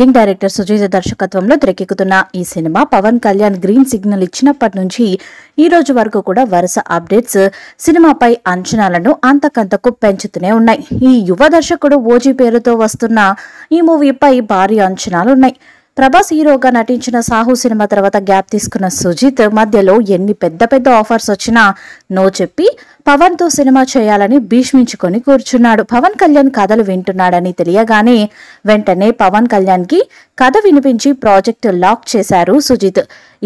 young director సుజీత దర్శకత్వంలో తెరకెక్కుతున్న ఈ cinema Pavan Kalyan green signal ఇచ్చినప్పటి నుంచి ఈ రోజు వరకు కూడా వరుస అప్డేట్స్ సినిమాపై అంచనాలను అంతకంతకు పెంచుతూనే ఉన్నాయి ఈ యువ దర్శకుడు ఓజీ పేరుతో వస్తున్న ఈ మూవీపై భారీ అంచనాలున్నాయి ప్రభాస్ హీరోగా నటించిన సాహు సినిమా తర్వాత గ్యాప్ తీసుకున్న సుజిత్ మధ్యలో ఎన్ని పెద్ద పెద్ద ఆఫర్స్ వచ్చినా నో చెప్పి పవన్తో సినిమా చేయాలని భీష్మించుకొని కూర్చున్నాడు పవన్ కళ్యాణ్ కథలు వింటున్నాడని తెలియగానే వెంటనే పవన్ కళ్యాణ్కి కథ వినిపించి ప్రాజెక్టు లాక్ చేశారు సుజిత్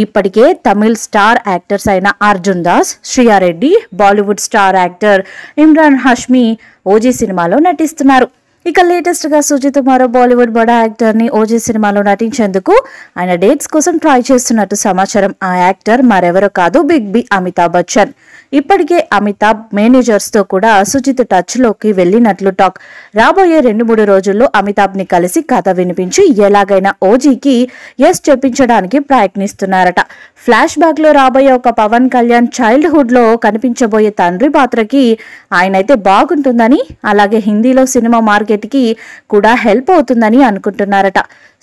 ఇప్పటికే తమిళ్ స్టార్ యాక్టర్స్ అయిన Arjun Das Sriya Reddy Bollywood star actor Emraan Hashmi OG సినిమాలో నటిస్తున్నారు ఇక లేటెస్ట్ గా సుజిత్ మరో బాలీవుడ్ బడా యాక్టర్ ని ఓజీ సినిమాలో నటించేందుకు ఆయన డేట్స్ కోసం ట్రై చేస్తున్నట్టు సమాచారం ఆ యాక్టర్ మరెవరో కాదు బిగ్ బి అమితాబ్ బచ్చన్ ఇప్పటికే అమితాబ్ మేనేజర్స్ తో కూడా సుజిత్ టచ్ లోకి వెళ్ళినట్లు టాక్ రాబోయే రెండు మూడు రోజుల్లో అమితాబ్ ని కలిసి కథ వినిపించి ఎలాగైనా ఓజీకి ఎస్ చెప్పించడానికి ప్రయత్నిస్తున్నారట ఫ్లాష్ బ్యాక్ లో రాబోయే ఒక పవన్ కళ్యాణ్ చైల్డ్ హుడ్ లో కనిపించబోయే తండ్రి పాత్రకి ఆయనైతే బాగుంటుందని అలాగే హిందీలో సినిమా మార్గ కి కూడా హెల్ప్ అవుతుందని అనుకుంటున్నారట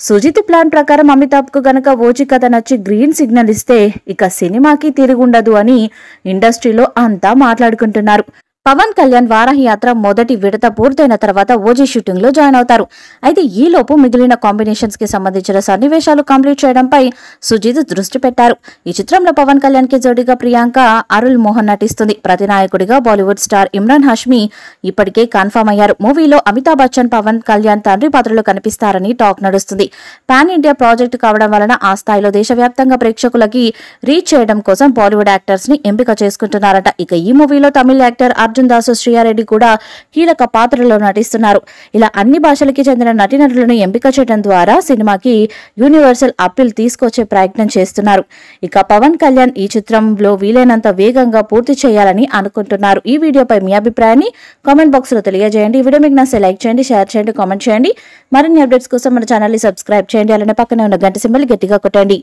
సుజిత్ ప్లాన్ ప్రకారం అమితాబ్కు గనక ఓచి కథ నచ్చి గ్రీన్ సిగ్నల్ ఇస్తే ఇక సినిమాకి ఉండదు అని ఇండస్ట్రీలో అంతా మాట్లాడుకుంటున్నారు పవన్ కళ్యాణ్ వారాహి యాత్ర మొదటి విడత పూర్తయిన తర్వాత ఓజీ షూటింగ్ లో జాయిన్ అవుతారు అయితే ఈ లోపు మిగిలిన కాంబినేషన్స్ కి సంబంధించిన సన్నివేశాలు కంప్లీట్ చేయడంపై సుజిత్ దృష్టి పెట్టారు ఈ చిత్రంలో పవన్ కళ్యాణ్ కి జోడీగా ప్రియాంక అరుల్ మోహన్ నటిస్తుంది ప్రతినాయకుడిగా బాలీవుడ్ స్టార్ ఇమ్రాన్ హాష్మీ ఇప్పటికే కన్ఫర్మ్ అయ్యారు మూవీలో అమితాబ్ బచ్చన్ పవన్ కళ్యాణ్ తండ్రి పాత్రలో కనిపిస్తారని టాక్ నడుస్తుంది పాన్ ఇండియా ప్రాజెక్టు కావడం వలన ఆ స్థాయిలో దేశవ్యాప్తంగా ప్రేక్షకులకి రీచ్ చేయడం కోసం బాలీవుడ్ యాక్టర్స్ ని ఎంపిక చేసుకుంటున్నారట ఇక ఈ మూవీలో తమిళ యాక్టర్ అర్జున్ అర్జున్ దాసు శ్రీయారెడ్డి కూడా కీలక పాత్రలో నటిస్తున్నారు ఇలా అన్ని భాషలకి చెందిన నటీనటులను ఎంపిక చేయడం ద్వారా సినిమాకి యూనివర్సల్ అప్పీల్ తీసుకొచ్చే ప్రయత్నం చేస్తున్నారు ఇక పవన్ కళ్యాణ్ ఈ చిత్రంలో వీలైనంత వేగంగా పూర్తి చేయాలని అనుకుంటున్నారు ఈ వీడియోపై మీ అభిప్రాయాన్ని కామెంట్ బాక్స్ లో తెలియజేయండి వీడియో మీకు నచ్చే లైక్ చేయండి షేర్ చేయండి కామెంట్ చేయండి మరిన్ని అప్డేట్స్ కోసం మన ఛానల్ని సబ్స్క్రైబ్ చేయండి అలానే పక్కనే ఉన్న గంట సింబల్ గట్టిగా కొట్టండి